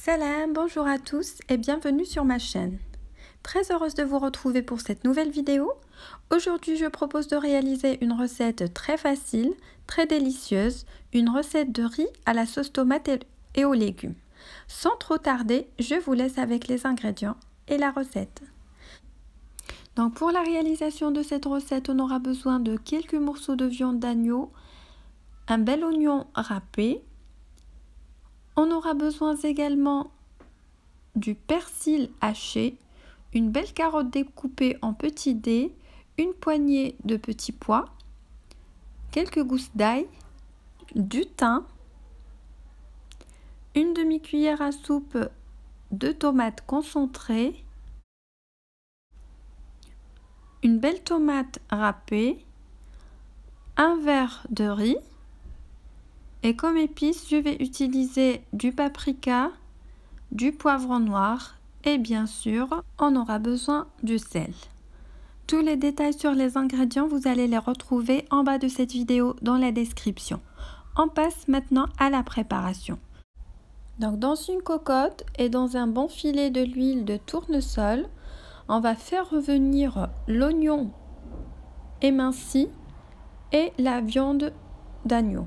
Salam, bonjour à tous et bienvenue sur ma chaîne. Très heureuse de vous retrouver pour cette nouvelle vidéo. Aujourd'hui, je propose de réaliser une recette très facile, très délicieuse, une recette de riz à la sauce tomate et aux légumes. Sans trop tarder, je vous laisse avec les ingrédients et la recette. Donc pour la réalisation de cette recette, on aura besoin de quelques morceaux de viande d'agneau, un bel oignon râpé, on aura besoin également du persil haché, une belle carotte découpée en petits dés, une poignée de petits pois, quelques gousses d'ail, du thym, une demi-cuillère à soupe de tomates concentrées, une belle tomate râpée, un verre de riz, et comme épice, je vais utiliser du paprika, du poivron noir et bien sûr, on aura besoin du sel. Tous les détails sur les ingrédients, vous allez les retrouver en bas de cette vidéo dans la description. On passe maintenant à la préparation. Donc dans une cocotte et dans un bon filet de l'huile de tournesol, on va faire revenir l'oignon éminci et la viande d'agneau.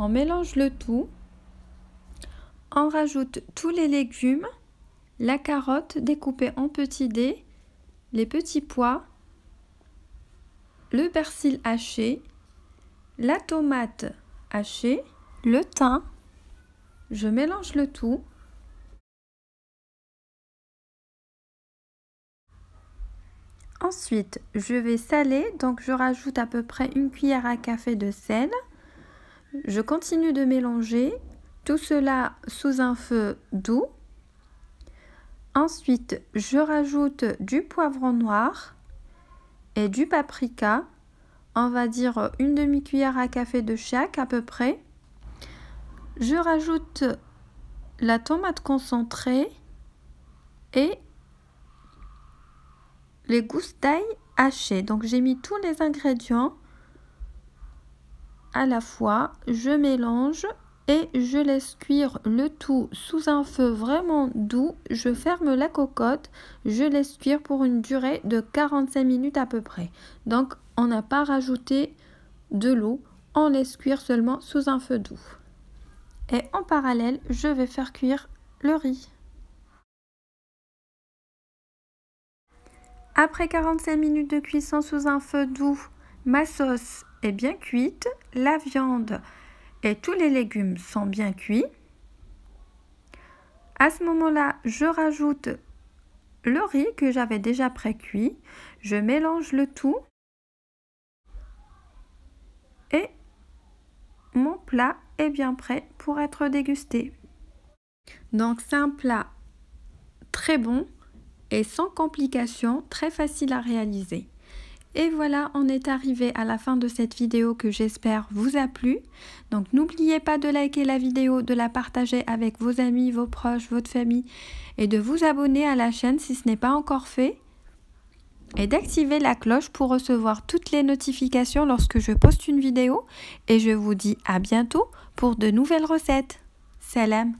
On mélange le tout. On rajoute tous les légumes, la carotte découpée en petits dés, les petits pois, le persil haché, la tomate hachée, le thym. Je mélange le tout. Ensuite, je vais saler, donc je rajoute à peu près une cuillère à café de sel. Je continue de mélanger tout cela sous un feu doux. Ensuite, je rajoute du poivron noir et du paprika. On va dire une demi-cuillère à café de chaque à peu près. Je rajoute la tomate concentrée et les gousses d'ail hachées. Donc j'ai mis tous les ingrédients à la fois, je mélange et je laisse cuire le tout sous un feu vraiment doux. Je ferme la cocotte, je laisse cuire pour une durée de 45 minutes à peu près. Donc on n'a pas rajouté de l'eau, on laisse cuire seulement sous un feu doux. Et en parallèle, je vais faire cuire le riz. Après 45 minutes de cuisson sous un feu doux, ma sauce bien cuite, la viande et tous les légumes sont bien cuits. À ce moment-là, je rajoute le riz que j'avais déjà pré-cuit. Je mélange le tout. Et mon plat est bien prêt pour être dégusté. Donc c'est un plat très bon et sans complications, très facile à réaliser. Et voilà, on est arrivé à la fin de cette vidéo que j'espère vous a plu. Donc n'oubliez pas de liker la vidéo, de la partager avec vos amis, vos proches, votre famille et de vous abonner à la chaîne si ce n'est pas encore fait et d'activer la cloche pour recevoir toutes les notifications lorsque je poste une vidéo et je vous dis à bientôt pour de nouvelles recettes. Salam